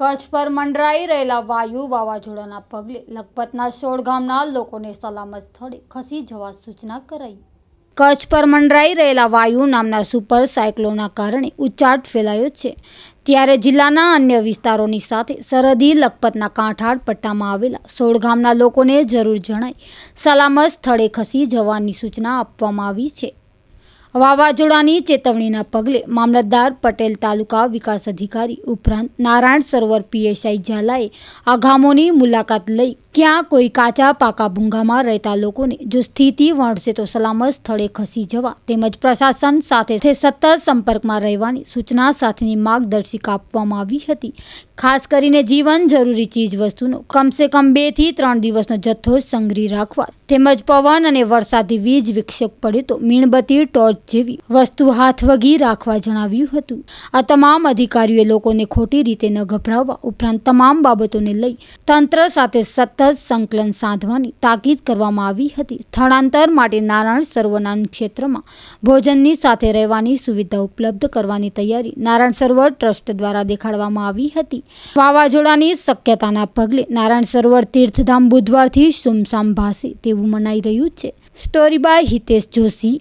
કચ્છ પર મંડરાઈ રહેલા વાયુ વાવાઝોડાના પગલે લખપતના સોળ ગામના લોકોને સલામત સ્થળે ખસી જવા સૂચના કરાઈ કચ્છ પર મંડરાઈ રહેલા વાયુ નામના સુપર સાયક્લોના કારણે ઉચ્ચાટ ફેલાયો છે ત્યારે જિલ્લાના અન્ય વિસ્તારોની સાથે સરહદી લખપતના કાંઠાળ પટ્ટામાં આવેલા સોળ ગામના લોકોને જરૂર જણાય સલામત સ્થળે ખસી જવાની સૂચના આપવામાં આવી છે વાવાઝોડાની ચેતવણીના પગલે મામલતદાર પટેલ તાલુકા વિકાસ અધિકારી ઉપરાંત નારાયણ સરોવર પીએસઆઈ ઝાલાએ આ ગામોની મુલાકાત લઈ ક્યાં કોઈ કાચા પાકા ભૂંગામાં રહેતા લોકોને જો સ્થિતિ વણશે તો સલામત સ્થળે ખસી જવા તેમજ પ્રશાસન સાથે સતત સંપર્કમાં રહેવાની સૂચના સાથેની માર્ગદર્શિકા આપવામાં આવી હતી ખાસ કરીને જીવન જરૂરી ચીજવસ્તુનો કમસે કમ બેથી ત્રણ દિવસનો જથ્થો સંગ્રહી રાખવા તેમજ પવન અને વરસાદી વીજ વિક્ષેપ પડે તો મીણબત્તી ટોર્ચ જેવી વસ્તુ હાથ વગી રાખવા જણાવ્યું હતું આ તમામ અધિકારીઓએ લોકોને ખોટી રીતે ન ગભરાવવા ઉપરાંત તમામ બાબતોને લઈ તંત્ર સાથે સતત જ સંકલન સાધવાની તાકીદ કરવામાં આવી હતી સ્થળાંતર માટે નારાયણ સરોવરના ક્ષેત્રમાં ભોજનની સાથે રહેવાની સુવિધા ઉપલબ્ધ કરવાની તૈયારી નારાયણ સરોવર ટ્રસ્ટ દ્વારા દેખાડવામાં આવી હતી વાવાઝોડાની શક્યતાના પગલે નારાયણ સરોવર તીર્થધામ બુધવારથી સુમસામ ભાસે તેવું મનાઈ રહ્યું છે સ્ટોરી બાય હિતેશ જોશી